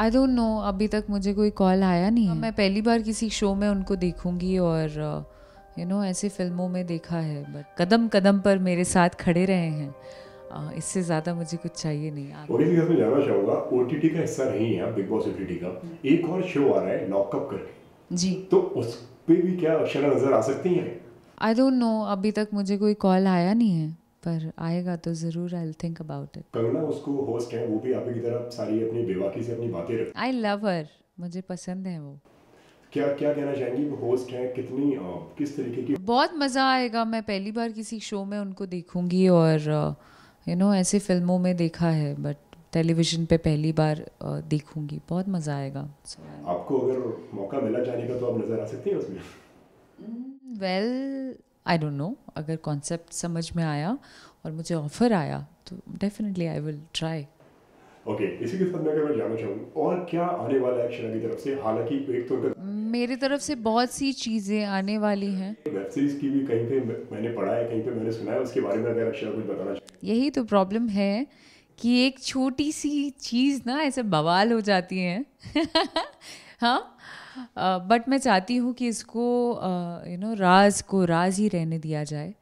I don't no अभी तक मुझे कोई कॉल आया नहीं है हाँ, मैं पहली बार किसी शो में उनको देखूंगी और यू नो ऐसे फिल्मों में देखा है बट कदम कदम पर मेरे साथ खड़े रहे हैं इससे ज़्यादा मुझे कुछ चाहिए नहीं ओटीटी में जानना चाहूंगा ओटीटी का हिस्सा नहीं है बिग बॉस ओटीटी का हम्म। एक और शो आ रहा है लॉकअप करके जी तो उस पे भी क्या अक्षरा नज़र आ सकती हैं आई डोंट नो अभी तक मुझे कोई कॉल आया नहीं है पर आएगा तो ज़रूर I think about it Karuna उसको होस्ट है वो भी आप की तरह सारी अपनी बेवाकी से अपनी बातें रख आई लव हर मुझे पसंद है वो क्या क्या कहना चाहेंगी वो होस्ट है कितनी आ, किस तरीके की बहुत मज़ा आएगा मैं पहली बार किसी शो में उनको देखूंगी और यू नो ऐसे फिल्मों में देखा है बट टेलीविजन पे पहली बार देखूंगी बहुत मज़ा आएगा आपको अगर मौका मिला जाने का तो आप नज़र आ सकती हैं उसमें well well, I don't know अगर कॉन्सेप्ट समझ में आया और मुझे ऑफर आया तो definitely I will try okay okay, इसी के साथ मैं अगर जानना चाहूँ और क्या आने वाला एक्शन की तरफ से हालांकि एक तो कर... मेरी तरफ से बहुत सी चीज़ें आने वाली हैं वेब सीरीज की भी कहीं पे मैंने पढ़ा है कहीं पे मैंने सुना है उसके बारे में अगर अक्षरा कुछ बताना चाहिए यही तो प्रॉब्लम है कि एक छोटी सी चीज़ ना ऐसे बवाल हो जाती है हाँ बट मैं चाहती हूँ कि इसको यू नो राज को राज ही रहने दिया जाए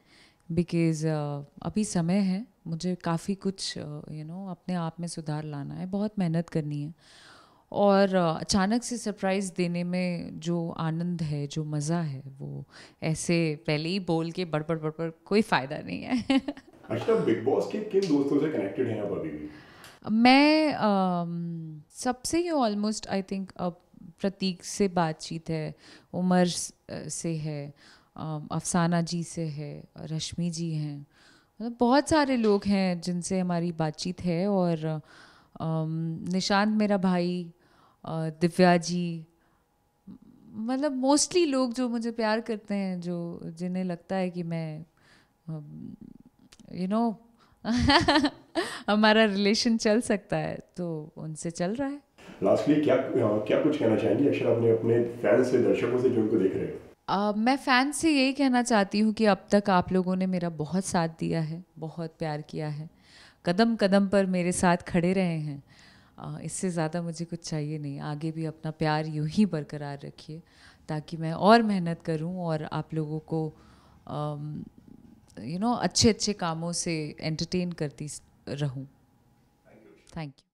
बिकॉज़ अभी समय है मुझे काफ़ी कुछ यू नो अपने आप में सुधार लाना है बहुत मेहनत करनी है और अचानक से सरप्राइज़ देने में जो आनंद है जो मज़ा है वो ऐसे पहले ही बोल के बड़ बड़ कोई फ़ायदा नहीं है अच्छा बिग बॉस के किन दोस्तों से कनेक्टेड हैं आप अभी भी मैं सबसे ही ऑलमोस्ट आई थिंक अब प्रतीक से बातचीत है उमर से है अफसाना जी से है रश्मि जी हैं मतलब बहुत सारे लोग हैं जिनसे हमारी बातचीत है और निशांत मेरा भाई दिव्या जी मतलब मोस्टली लोग जो मुझे प्यार करते हैं जो जिन्हें लगता है कि मैं यू नो हमारा रिलेशन चल सकता है तो उनसे चल रहा है लास्टली क्या हाँ, क्या कुछ कहना चाहेंगे अक्षर अपने अपने फैन से दर्शकों से जो उनको देख रहे हैं Uh, मैं फैन से यही कहना चाहती हूँ कि अब तक आप लोगों ने मेरा बहुत साथ दिया है बहुत प्यार किया है कदम कदम पर मेरे साथ खड़े रहे हैं uh, इससे ज़्यादा मुझे कुछ चाहिए नहीं आगे भी अपना प्यार यूँ ही बरकरार रखिए ताकि मैं और मेहनत करूँ और आप लोगों को यू नो अच्छे अच्छे कामों से एंटरटेन करती रहूँ थैंक यू